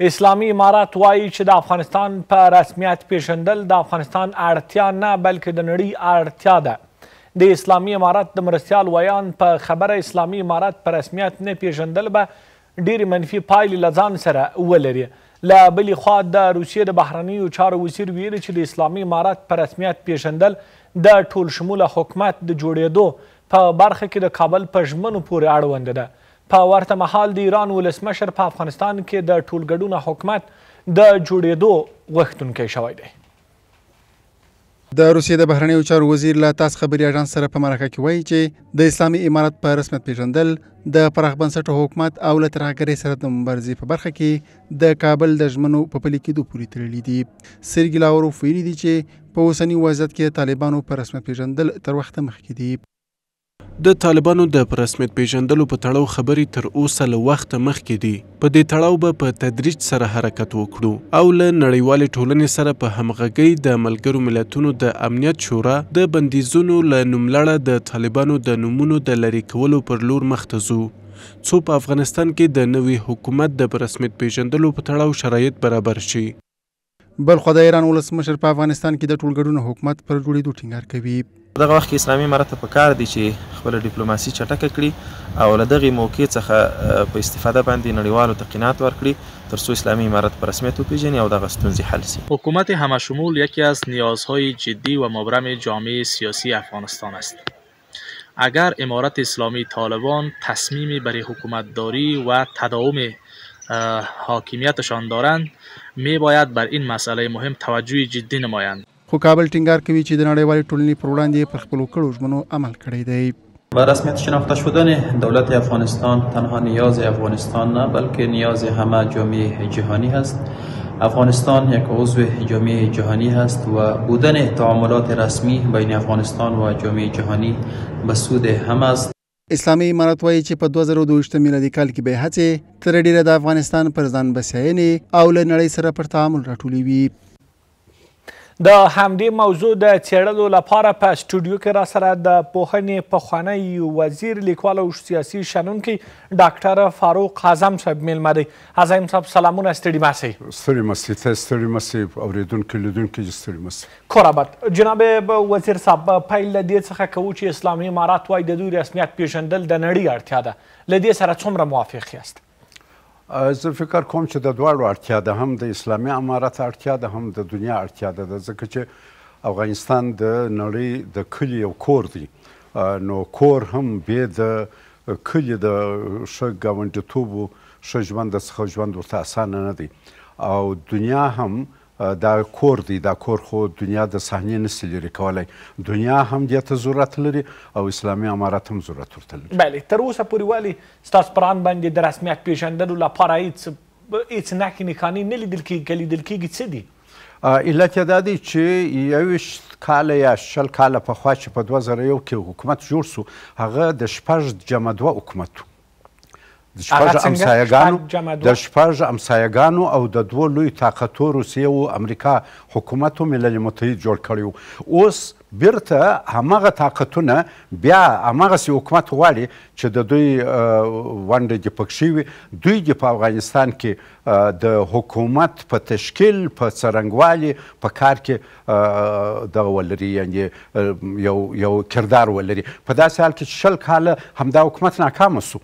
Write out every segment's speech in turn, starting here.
اسلامی امارات وایي چې د افغانستان په رسمیت پیژندل د افغانستان اړتیا نه بلکې د نړۍ اړتیا ده د اسلامی امارات د مرستیال ویان په خبره اسلامی امارات په رسمیت نه پیژندل به ډېرې منفي پایلې له ځان سره ولري له بلې خوا د روسیې د بهرنیو چارو وزیر ویلي چې د اسلامي امارات په رسمیت پیژندل د ټولشموله حکومت د جوړېدو په برخه کې د کابل په ژمنو پورې اړونده ده په ورته مهال د ایران ولسمشر په افغانستان کې د ټولګډونه حکومت د جوړېدو غوښتونکی شوی دی د روسیې د بهرنیو چارو وزیر له تاس خبري اژانس سره په مرکه کې وایي چې د اسلامي امارت په رسمیت پیژندل د پراخ بنسټه حکومت او له ترهګرۍ سره د مبارزې په برخه کې د کابل د ژمنو په پلي کېدو پورې تړلي دي سرګي لاوروف ویلي دي چې په اوسني وضعیت کې طالبانو په رسمیت پیژندل تر وخته مخکې دي د طالبانو د په رسمیت پیژندلو په تړاو خبرې تر اوسه له وخته مخکې دي په دې تړاو به په تدریج سره حرکت وکړو او له نړیوالې ټولنې سره په همغږۍ د ملګرو ملتونو د امنیت شورا د بندیزونو له نوملړه د طالبانو د نومونو د لرې کولو پر لور مخ ته ځو څو په افغانستان کې د نوي حکومت د په رسمیت پیژندلو په تړاو شرایط برابر شي بل خدای ایران ولسمشر په افغانستان کې د ټولګډون حکومت پر جوړېدو ټینګار کوي دغه وخت کې اسلامي امارت په کار دی چې خپل ډیپلوماسي چټکه کړي او له دغې موقع څخه په استفاده باندې نړیوالو تقینات ورکړي ترڅو اسلامي امارت په رسمیت وپیژني او دغه ستونزې حل شي حکومت همشمول یکی از نیازهای جدی و مبرم جامعه سیاسی افغانستان است اگر امارت اسلامی طالبان تصمیمی برای حکومتداری و تداوم حاکمیتشان دارند می باید بر این مسئله مهم توجه جدی نمایند خو کابل ټینګار کوي چې د نړیوال ټولنې پر وړاندې پر خپل کړو ژمنو عمل کړی دی به رسمیت شناخته شدن دولت افغانستان تنها نیاز افغانستان نه بلکه نیاز همه جامعه جهانی هست افغانستان یک عضو جامعه جهانی هست و بودن تعاملات رسمی بین افغانستان و جامعه جهانی به سود هم است اسلامي امارات وایي چې په 2022 میلادي کال کې به هڅه تر ډیره د افغانستان پر ځان بسیاینې او له نړۍ سره پر تعامل راټولې وي د همدې موضوع د څېړلو لپاره په سټوډیو کې را سره د پوهنې پخوانی وزیر لیکوال او سیاسي شنونکی ډاکټر فاروق اعظم صاحب میلمه دی اعظم صاحب سلامونه ستړي مسئ ستړي مسئ ته ستړي مسئ اورېدونکي لیدونکي ستړي مسئ کورابت جناب وزیر صاحب پیل له دې څخه کوو چې اسلامي امارات وایي د دوی رسمیت پیژندل د نړۍ اړتیا ده له دې سره څومره موافق یاست زه فکر کوم چې د دواړو اړتیا ده هم د اسلامي امارت اړتیا ده هم د دنیا اړتیا ده ځکه چې افغانستان د نړۍ د کلی یو کور دی نو کور هم به د کلی د ښه ګاونډیتوب ښه ژوند څخه ژوند ورته اسانه نه دی او دنیا هم دا کور دی دا کور خو دنیا د صحنې نسی لري کولای دنیا هم دې ته ضرورت لري او اسلامي امارات هم ضرورت ورته لري بله تر اوسه پورې ولی ستاسو پر ان باندې د رسمیت پیژندلو لپاره هیڅ هیڅ نښې نښانې نه لیدل کېږي که لیدل کېږي څه دي علت یې دا دی چې یوویشت کاله یا شل کاله پخوا چې په دوه زره یو کې حکومت جوړ سو هغه د شپږ جمع دوه حکومت و د شپږ امسایګانو د شپږ امسایګانو او د دوو لوی طاقتو روسیې او امریکا حکومت هم ملل متحد جوړ کړی اوس بیرته همغه طاقتونه بیا همغسې حکومت غواړي چې د دوی ونډه دې پکې شوي دوی دې په افغانستان کې د حکومت په تشکیل په څرنګوالي په کار کې دغه ولري یعنی یو یو کردار ولري په داسې حال کې شل کاله همدا حکومت ناکامه سو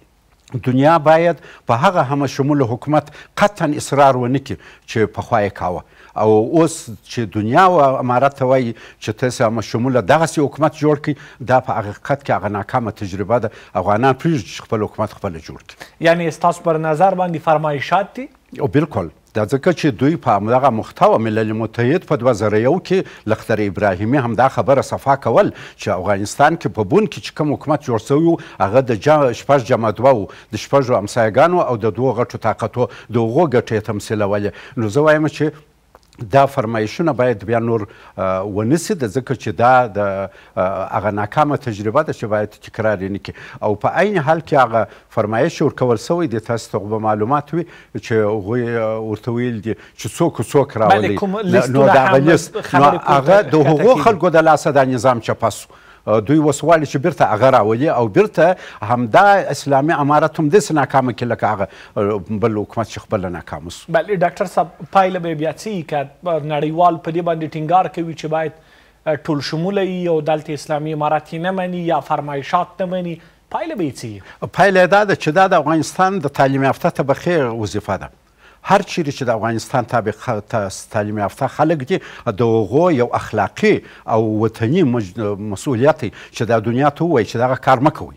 دنیا باید په هغه هم شمول حکومت قطعا اصرار ونه کړي چې پخوا یې کاوه او اوس چې دنیا او امارات ته وایي چې تاسې هم شموله دغسې حکومت جوړ کړي دا په حقیقت کې هغه ناکامه تجربه ده افغانان پرېږدي چې خپل حکومت خپله جوړ کړي یعنی ستاسو پر نظر باندې فرمایشات دي او بالکل دا ځکه چې دوی په همدغه محتوا ملل متحد په دوه زره یو کې لختر ابراهیمي همدا خبره صفا کول چې افغانستان کې په بون کې چې کوم حکومت جوړ سوی و هغه د شپږ جمع دوه و د شپږو همسایګانو او د دوو غټو طاقتو د هغو ګټې یې تمثیلولې نو زه وایم چې دا فرمایشونه باید بیا نور ونسی د ځکه چې دا د هغه ناکامه تجربه ده چې باید تکرار نه کی او په عین حال کې هغه فرمایش ورکول سوی د تاسو ته معلومات وي چې هغه ورته ویل دي چې څوک څوک راولي نو دا غلیس نو هغه د هغو خلکو د لاسه د نظام چپاسو دوی وسوالی چې بیرته هغه راولي او بیرته همدا اسلامي امارت هم داسې ناکامه کړي لکه هغه بل حکومت چې خپله ناکام وسو بلې ډاکټر صاحب پایله به یې بیا څه وي که نړیوال په دې باندې ټینګار کوي چې باید ټول شموله وي او دلته اسلامي امارت یې نه مني یا فرمایشات نه مني پایله به یې څه وي پایله دا ده چې دا د افغانستان د تعلیم یافته طبقې وظیفه ده هر چیرې چې د افغانستان تابع تعلیم یافته خلک دي د هغو یو اخلاقي او وطني مسؤلیت چې د دنیا ته ووایي چې دغه کار مه کوئ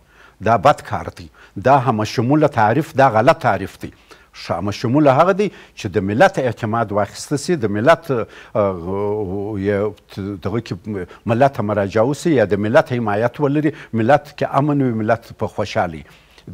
دا بد کار دی دا همه شموله تعریف دا غلط تعریف دی شامه شمول هغه دی چې د ملت اعتماد واخیسته سي د ملت دغه کې ملت مراجعه وسي یا د ملت حمایت ولري ملت کې امن وي ملت په خوشحالي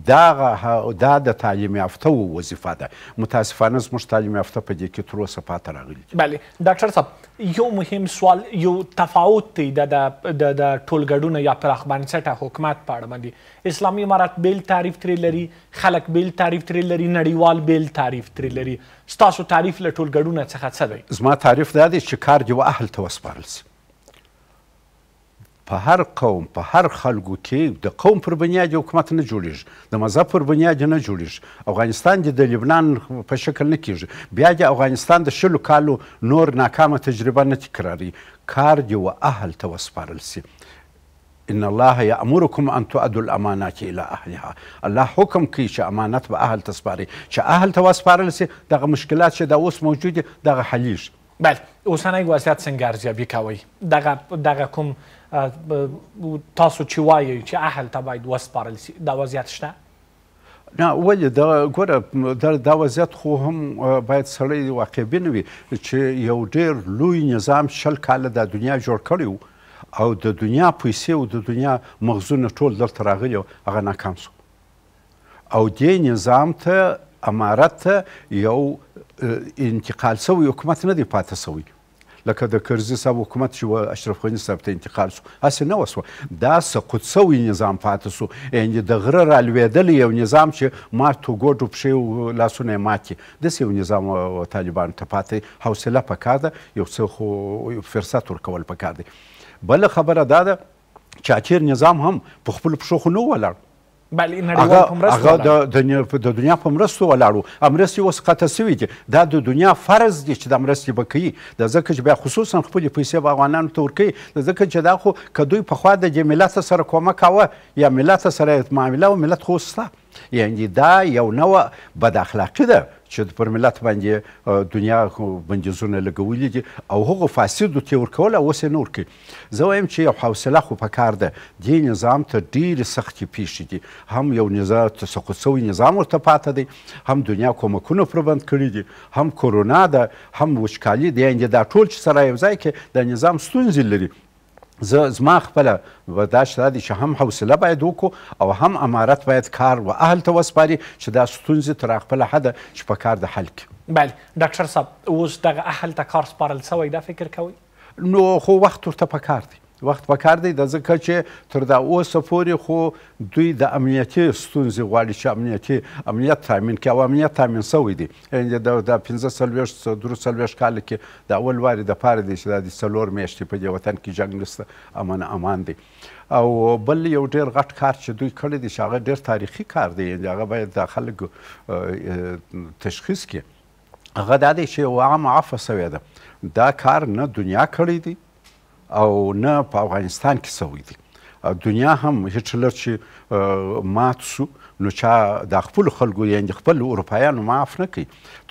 دا دا د تعلیم یافته وظیفه ده متاسفانه زموږ تعلیم یافته په دې کې تر اوسه پاتې راغلي بله ډاکټر صاحب یو مهم سوال یو تفاوت دی د د ټولګډونه یا پراخ بنسټه حکومت په اړه باندې اسلامي امارات بیل تعریف ترې لري خلک بیل تعریف ترې لري نړیوال بیل تعریف ترې لري ستاسو تعریف له ټولګډونه څخه څه دی زما تعریف دا دی چې کار دی اهل ته وسپارل سي په هر قوم په هر خلکو کې د قوم پر بنیاد یو حکومت نه جوړیږي د مذهب پر بنیاد نه جوړیږي افغانستان د لبنان په شکل نه کیږي بیا د افغانستان د شلو کالو نور ناکامه تجربه نه تکراري کار دی و اهل ته وسپارل سي ان الله یامرکم ان تؤدوا الامانات الى اهلها الله حکم کوي چې امانت به اهل تسپاري چې اهل ته وسپارل سي دغه مشکلات چې د اوس موجود دغه حلیش بله اوسنی وضعیت څنګه ارزیابي کوئ دغه دغه کوم تاسو چې وایي چې اهل ته باید وسپارل سي دا وضعیت شته نه ولې دا ګوره دا, دا وضعیت خو هم باید سړی واقع بین وي چې یو ډیر لوی نظام شل کاله د دنیا جوړ کړی او د دنیا پیسې او د دنیا مغزونه ټول دلته راغلي هغه ناکام شو او دې نظام ته امارت ته یو انتقال سوی حکومت نه دی پاتې سوی لکه د کرزي صاحب حکومت چې اشرف غني صاحب ته انتقال شو هسې نه وسوه دا سقوط سوی نظام پاتې سو یعنې د غره رالوېدلی یو نظام چې ماتو ګوډو پښې لاسونه یې ماتې داسې یو نظام و طالبانو ته پاتې حوصله پکار ده یو څه خو فرصت ورکول پکار دی بله خبره دا ده چاچیر نظام هم په خپلو پښو خو نه ولاړ بلې نړیوال په مرستو د دنیا په مرستو ولاړو مرستې اوس قطع سوي دي دا د دنیا فرض دی چې دا مرستې به کوي د ځکه چې بیا خصوصا خپلې پیسې به افغانانو ته ورکوي د ځکه چې دا خو که دوی پخوا د دې ملت سره کومک کاوه یا ملت سره معامله او ملت خو یعنی دا یو نوع بد اخلاقي ده چې پر ملت باندې دنیا بندیزونه لګولې دي او هغه فاسد ته ورکول او وسه نور کې زه وایم چې یو حوصله خو پکار ده دې نظام ته ډېر سختي پیښې دي هم یو نظام تسقط شوی نظام ورته پاتې دی هم دنیا کومکونه پربند کړي دي هم کورونا ده هم وچکالي ده یعنې دا ټول چې سره یو ځای کې د نظام ستونزې لري زه زما خپله برداشت دا دی چې هم حوصله باید وکړو او هم امارت باید کار و اهل ته وسپاري چې دا ستونزې تر خپله حده چې په کار د حل کړي بله ډاکټر صاحب اوس دغه اهل ته کار سپارل سوی دا فکر کوئ نو خو وخت ورته په کار دی وخت پکار دی د ځکه چې تر دا اوسه پورې خو دوی د امنیتي ستونزې غواړي چې امنیتي امنیت تامین کړي او امنیت تامین سوی دی یعنې د پنځه څلوېښت درو څلوېښت کاله کې د اول وارې دپاره دی چې دا د څلور میاشتې په دې وطن کې جنګ نسته امن امان دی او بل یو ډیر غټ کار چې دوی کړی دی چې هغه ډیر تاریخي کار دی هغه باید د خلکو تشخیص کړي هغه دا دی چې یو عام عفه سوې ده دا کار نه دنیا کړی دی او نه په افغانستان کې سوي دي دنیا هم هټلر چې مات شو نو چا د خپل خلکو یعنی خپل اروپایانو معاف نه کوي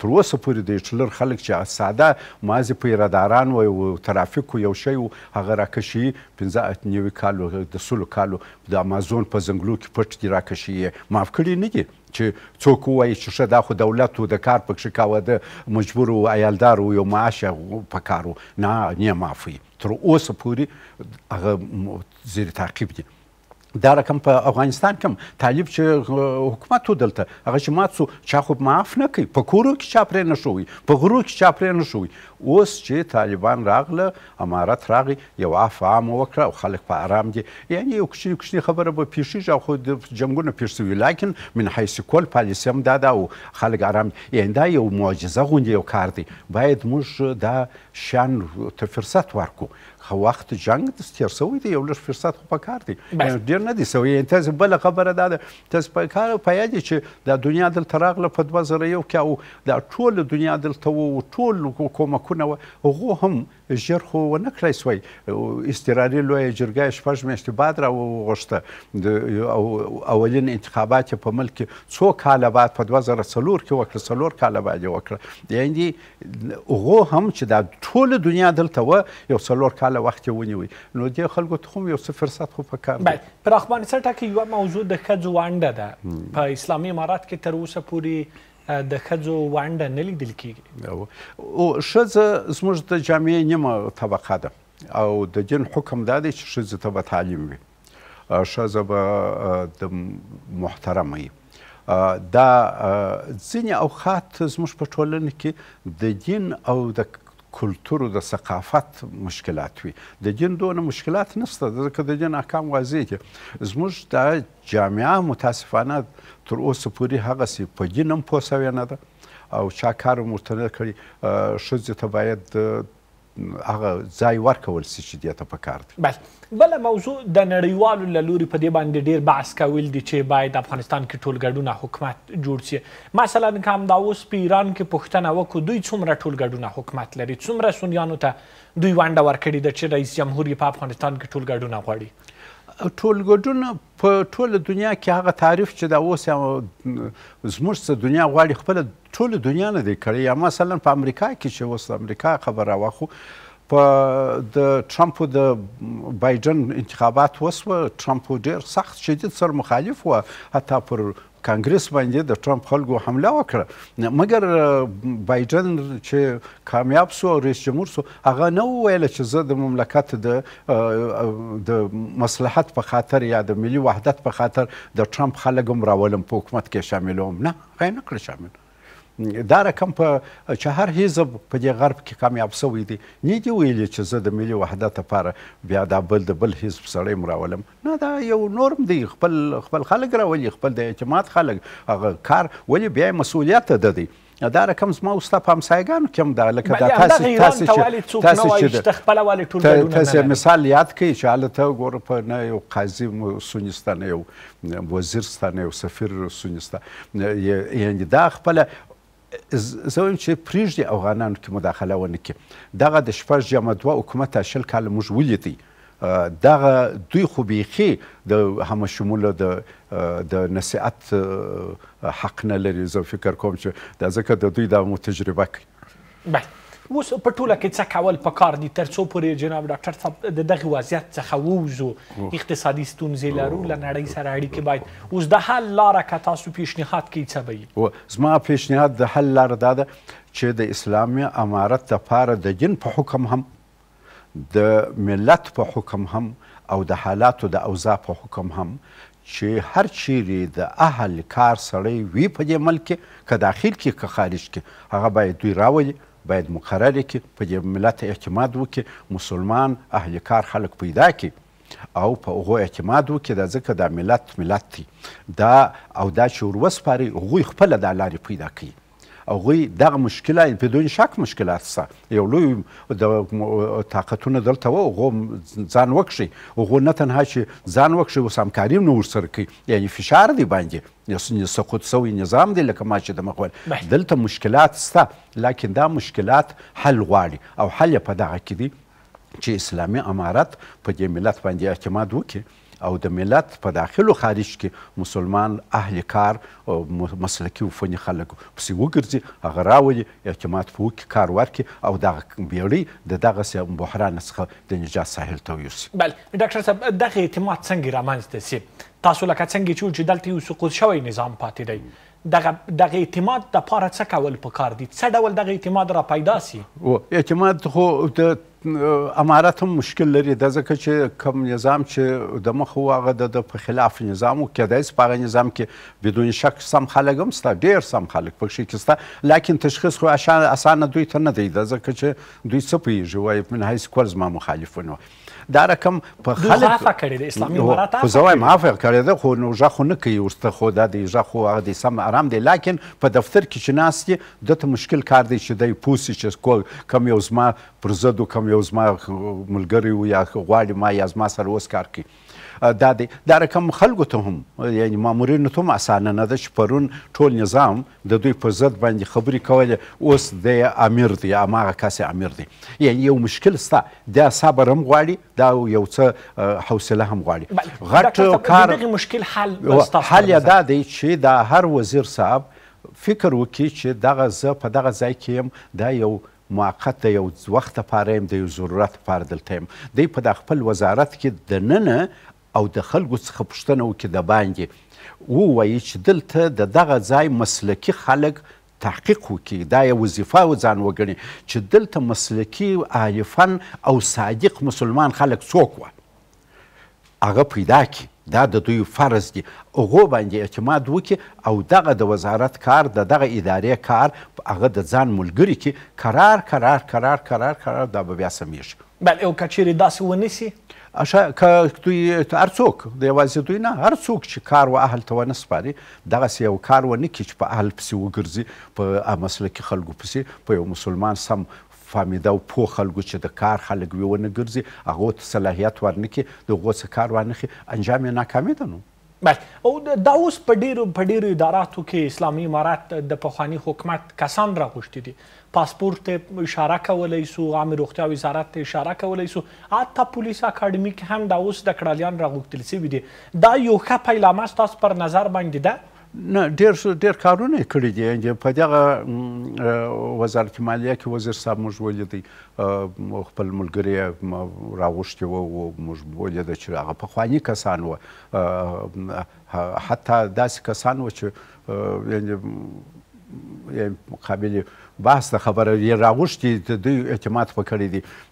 تر اوسه پورې د هټلر خلک چې ساده مازی پیراداران و او ترافیکو یو شی هغه راکشي 15 نیوي کالو د سلو کالو د امازون په زنګلو کې پټ دی راکشي معاف کړي نه دي چې څوک وایي چې شدا خو دولت د کار پکې کاوه د مجبور او عیالدار او یو معاش په کارو نه نه معافي تر اوسه پورې هغه زیر تعقیب دي دا رقم په افغانستان کې طالب چې حکومت ودلته هغه چې مات سو چا خو معاف نه کوي په کورو کې چا پرې نه شوی په غرو کې چا پرې نه شوی اوس چې طالبان راغله امارت راغی یو عفو عام وکړه او خلک په آرام دي یعنی یو کوچنی کوچنی خبره به پیښیږي خو د جنګونه پیښ سوي لیکن من حیث کل پالیسي هم دا ده او خلک آرام یعنی دا یو معجزه غوندې یو کار دی باید موږ دا شان ته فرصت ورکړو خو وخت جنگ د ستیر سوی دی یو لږ فرصت خو پکار دی ډیر نه دی سوی یعنی تاسو بل خبره ده تاسو په کار پیا دي چې د دنیا د تراغله په 2001 کې او د ټول دنیا د تو ټول کومکونه هغه هم ژر خو نه کړی سوی استراري لوی جرګه شپږ میاشتې بعد را وغوښته د اولین انتخابات په ملک څو کال بعد په 2004 کې وکړه څلور کال بعد وکړه یعنی هغه هم چې د ټول دنیا دلته یو څلور کال کاله وخت یې ونیوي نو دې خلکو ته هم یو څه فرصت خو پکار دی پر اخبار سره ټاکي یو موضوع د ښځو وانډه ده په اسلامي امارات کې تر اوسه پورې د خځو وانډه نه لیدل کیږي او ښځه زموږ د جامعې نیمه طبقه ده او د دین حکم دا دی چې ښځې ته به تعلیم وي ښځه به د محترمه وي دا ځینې اوقات زموږ په ټولنه کې د دین او د کلتور او د ثقافت مشکلات وي د جن دونه مشکلات نشته ځکه د جن احکام واضح دي زموږ د جامعه متاسفانه تر اوسه پورې هغسې په جن هم پوه سوې نه ده او چا کار هم ورته نه کړي ښځې ته باید هغه ځای ورکول سي چې دې ته پکار دی بس بله موضوع د نړیوالو له لوري په دې باندې ډیر بحث کول دي چې باید افغانستان کې ټولګډونه حکومت جوړ شي مثلا که همدا اوس په ایران کې پوښتنه وکړو دوی څومره ټولګډونه حکومت لري څومره سنیانو ته دوی ونډه ورکړې ده چې رئیس جمهور یې په افغانستان کې ټولګډونه غواړي ټولګډون په ټوله دنیا کې هغه تعریف چې دا اوس زموږ څه دنیا غواړي خپل ټوله دنیا نه دی کړی یا مثلا په امریکا کې چې اوس امریکا خبر راوخو په د ټرمپ د بایدن انتخابات وسوه ټرمپ ډیر سخت شدید سر مخالف و حتی پر کانګرس باندې د ټرمپ خلکو حمله وکړه مګر بایدن چې کامیاب سو او رئیس جمهور سو هغه نه ویل چې زه د مملکت د د مصلحت په خاطر یا د ملي وحدت په خاطر د ټرمپ خلګم راولم په حکومت کې شاملوم نه غیر نه کړ شامل دا رقم په چې هر حزب په دې غرب کې کامیاب شوی دی نه دی ویلي چې زه د ملي وحدت لپاره بیا دا بل د بل حزب سړی مراولم نه دا یو نورم دی خپل خپل خلک راولي خپل د اعتماد خلک هغه کار ولې بیا مسولیت ده دی دا رقم زما او ستا په همسایګانو کې هم ده لکه دا تاسې تاسې چې تاسې چې تاسې مثال یاد کړئ چې هلته ګوره په نه یو قاضي سونیستا نه یو وزیر ستا نه یو سفیر سونیستا یعنې دا خپله زه وایم چې پرېږدي افغانانو کې مداخله ونه کړي دغه د شپږ جمع دوه حکومت شل کاله موږ ولیدی دغه دوی خو بیخي د همشموله د د نصیحت حق نه لري زه فکر کوم چې دا ځکه د دوی دا مو تجربه کوي بله اوس په ټوله کې څه کول پکار دي تر څو پورې جناب ډاکټر صاحب د دغه وضعیت څخه ووځو اقتصادي ستونزې لرو له نړۍ سره اړیکې باید اوس د حل لاره که تاسو پیشنهاد کوئ څه به زما پیشنهاد د حل لاره دا ده چې د اسلامي امارت لپاره د دین په حکم هم د ملت په حکم هم او د حالاتو د اوضاع په حکم هم چې هر چیرې د اهل کار سړی وي په دې ملک کې که داخل کې که خارج کې هغه باید دوی راولي باید مقرر کړي په دې ملت اعتماد وکړي مسلمان اهل کار خلک پیدا کړي او په هغه اعتماد وکړي دا ځکه دا ملت ملت دی دا او دا چې ور وسپاري هغوی خپله دا لارې پیدا کوي هغوی دغه مشکله بدون شک مشکلات شته یو لوی د طاقتونه دلته و هغو ځان وکشي هغو نه تنها چې ځان وکشي اوس همکاري هم نه ورسره کوي یعنی فشار دی باندې سقوط سوی نظام دی لکه ما چې د مخول دلته مشکلات شته لکن دا مشکلات حل غواړي او حل یې په دغه کې دی چې اسلامي امارت په دې ملت باندې اعتماد وکړي او د ملت په داخلو خارج کې مسلمان اهل کار او مسلکي او فني خلک پسې وګرځي هغه راولي اعتماد په وکړي کار ورکړي او دغه بیړۍ د دغسې بحران څخه د نجات ساحل ته یوسي بله ډاکټر صاحب دغه اعتماد څنګه رامنځته سي تاسو لکه څنګه چې چې دلته یو سقوط شوی نظام پاتې دی دغه دغه اعتماد د پاره څه کول پکار دي څه ډول دغه اعتماد را پیدا سي اعتماد خو د امارات هم مشکل لري د ځکه چې کوم نظام چې د مخ واغه د په خلاف نظام او کداې سپاره نظام کې بدون شک سم خلک هم ستا ډیر سم خلک پکې کېستا لکه تشخیص خو آسان دوی ته نه دی د ځکه چې دوی څه پیژوي من هیڅ کول زما مخالفونه دا رقم په خلک عفا کړی دی اسلامي امارات خو زه وایم عفا کړی دی خو نو ژغ خو نه کوي ورسته خو دا دی ژغ خو هغه دی سم ارام دی لاکن په دفتر کې چې ناست یې دته مشکل کار دی چې دی پوسی چې کم یو زما پر زدو کم یو زما ملګری یا غواړي ما یا زما سره اوس کار کوي دا دی دا رقم خلکو ته هم یعنی مامورینو ته هم اسانه نه ده چې پرون ټول نظام د دوی په ضد باندې خبرې کولې اوس دی امیر دی هماغه کس امیر دی یعنی یو مشکل شته دا صبر هم غواړي دا یو څه حوصله هم غواړي غټ کار دغه مشکل حل حل دا دی چې دا هر وزیر صاحب فکر وکړي چې دغه زه په دغه ځای کې یم دا یو موقت د یو وخت لپاره يم د یو ضرورت لپاره دلته يم دی په خپل وزارت کې د ننه او د خلکو څخه پوښتنه وکړي د باندې ووایي چې دلته د دغه ځای مسلکي خلک تحقیق وکړي دا یې وظیفه ځان وګڼي چې دلته مسلکي عارفن او صادق مسلمان خلک څوک وه هغه پیدا کړي دا د دوی فرض دی هغو باندې اعتماد وکړي او دغه د وزارت کار د دغه ادارې کار هغه د ځان ملګري کې قرار قرار قرار قرار قرار دا به بیا سمیږي بله او که چیرې داسې ونیسي اشا که دوی هرڅوک د یوازې دوی نه هرڅوک چې کار و اهل ته ونه سپاري دغسې یو کار ونه کړي چې په اهل پسې وګرځي په مسلکي خلکو پسې په یو مسلمان سم فامیده او پوه خلکو چې د کار خلک وي ونه ګرځي هغو ته صلاحیت ورنکړي د هغو څه کار ورنکړي انجام یې ناکامي ده نو او دا اوس په ډیرو په ډیرو اداراتو کې اسلامي امارات د پخوانی حکومت کسان راغوښتي دي پاسپورت ته اشاره کولای سو عام روغتیا وزارت ته اشاره کولای سو حتی پولیس اکاډمي کې هم دا اوس د کډالیان راغوښتل سوي دي دا یو ښه پیلامه ستاسو پر نظر باندې ده نه ډیر ډیر کارونه کړی دي په دغه وزارت مالیه کې وزیر صاحب موږ ولیدی خپل ملګری راوښتي وو موږ ولیدل چې هغه پخوانی کسان وو حتی داسې کسان وو چې یعنې مقابل بحث ته خبره یې راغوښتي دوی اعتماد په کړی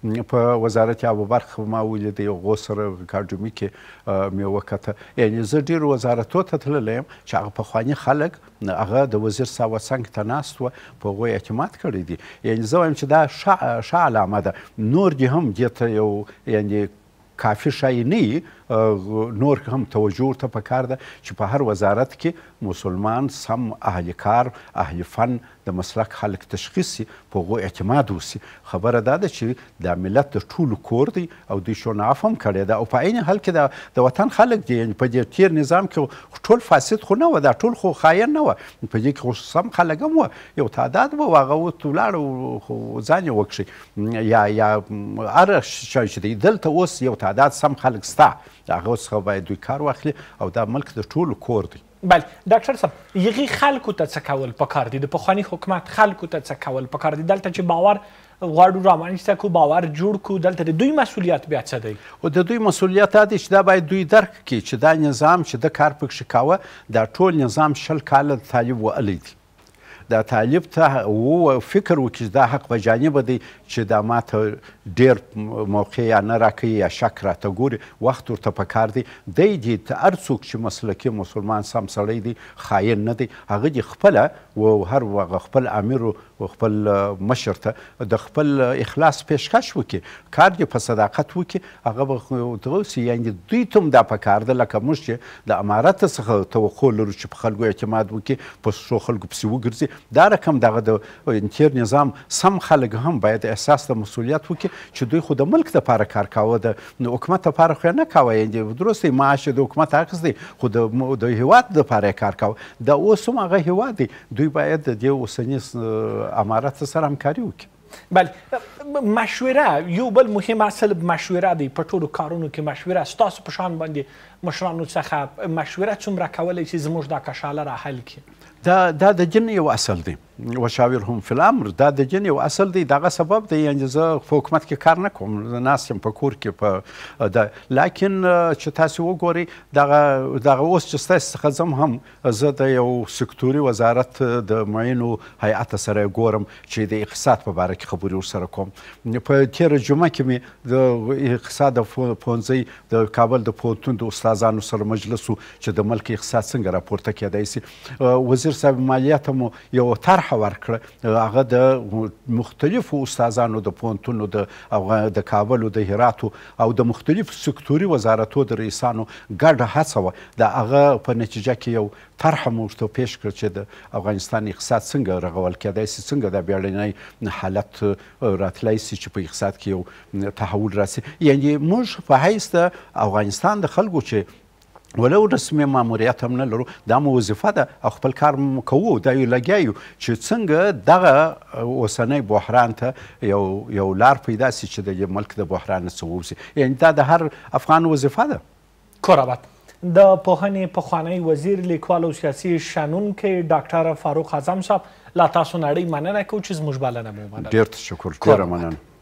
دی په وزارت آب برق ما ولید یو غوسر کارجومی کې مې وکته یعنی زه ډیر وزارتو ته تللی یم چې هغه پخواني خلک هغه د وزیر ساوه څنګ ته ناست وه په هغوی اعتماد کړی دی یعنی زه وایم چې دا ښه علامه ده نور دې هم دې ته یو یعنی کافي شی نه نور هم توجه ورته پکار ده چې په هر وزارت کې مسلمان سم اهل کار اهل فن د مسلک خلک تشخیص سي په هغو اعتماد وسي خبره دا ده چې دا ملت د ټولو کور دی او دوی شونعف هم کړی ده او په عین حال کې د وطن خلک دي یعنې په دې تیر نظام کې ټول فاسد خو نه و دا ټول خو خاین نه و په دې کې خو سم خلک هم و یو تعداد به هغه ورته ولاړ خو ځان یې وکښي یا یا هر شی چې دی دلته اوس یو تعداد سم خلک ستا د هغه څخه باید دوی کار واخلي او دا ملک د ټولو کور دی بله ډاکټر صاحب یغي خلکو ته څه کول پکار دي د پخواني حکومت خلکو ته څه کول پکار دي دلته چې باور غواړو رامنځته کو باور جوړ کو دلته د دوی مسولیت بیا څه دی او د دوی مسولیت دا دی چې دا باید دوی درک کړي چې دا نظام چې د کار پکې کاوه دا ټول نظام شل کال طالب و الی دی د طالب ته و فکر وکړي دا حق په جانب دی چې دا ماته ډېر موقع یا نه راکوي یا شک راته ګوري وخت ورته پکار دی دی دې ته هر څوک چې مسلکي مسلمان سم سړی دی خاین نه دی هغه دې خپله و هر هغه خپل امیر و خپل مشر ته د خپل اخلاص پیشکش وکړي کار دې په صداقت وکړي هغه به تغوسي یعنی دوی ته هم دا پکار ده لکه موږ چې د امارت څخه توقع لرو چې په خلکو اعتماد وکړي په څو خلکو پسې وګرځي دا رقم دغه د انتیر نظام سم خلک هم باید احساس د مسولیت وکړي چې دوی خو د ملک لپاره کار کاوه د حکومت لپاره خو نه کاوه یعنی درسته معاش د حکومت حق دی خو د هیواد لپاره کار کاوه دا اوس هم هغه هیواد دی دوی باید د دې اوسنیز امارات سره همکاري وکړي بله مشوره یو بل مهم اصل مشوره دی په ټولو کارونو کې مشوره ستاسو په شان باندې مشرانو څخه مشوره څومره کولی چې زموږ دا کشاله را حل کړي دا دا د جن یو اصل دی وشاورهم فی الامر دا د جن یو اصل دی دغه سبب دی یعنی زه په حکومت کې کار نه کوم زه ناست یم په کور کې په دا لیکن چې تاسو وګورئ دغه دغه اوس چې ستاسو څخه ځم هم زه د یو سکتوري وزارت د معینو هیئت سره ګورم چې د اقتصاد په باره کې خبرې ورسره کوم په تېره جمعه کې مې د اقتصاد د پوهنځي د کابل د پوهنتون د استادانو سره مجلس چې د ملک اقتصاد څنګه راپورته کېدای سي وزیر وزیر صاحب مالیه ته مو یو طرحه ورکړه هغه د مختلفو استادانو د پوهنتونو د د کابل او د هرات او د مختلفو سکتوري وزارتو د رئیسانو ګډه هڅه وه د هغه په نتیجه کې یو طرحه مو ورته پیش کړ چې د افغانستان اقتصاد څنګه رغول کېدای سي څنګه د بیړنۍ حالت راتلی سي چې په اقتصاد کې یو تحول راسي یعنی موږ په حیث د افغانستان د خلکو چې ولو رسمي ماموریت هم نه لرو دا مو وظیفه ده او خپل کار مو کوو دا یو لګیا یو چې څنګه دغه اوسنی بحران ته یو یو لار پیدا سي چې د ملک د بحران څخه ووسي یعنی دا د هر افغان وظیفه ده کورابت د پوهنې پخوانی وزیر لیکوال او سیاسي شانون کې ډاکټر فاروق اعظم صاحب لا تاسو نړۍ مننه کوم چې زموږ بلنه مو مننه ډیر تشکر ډیر مننه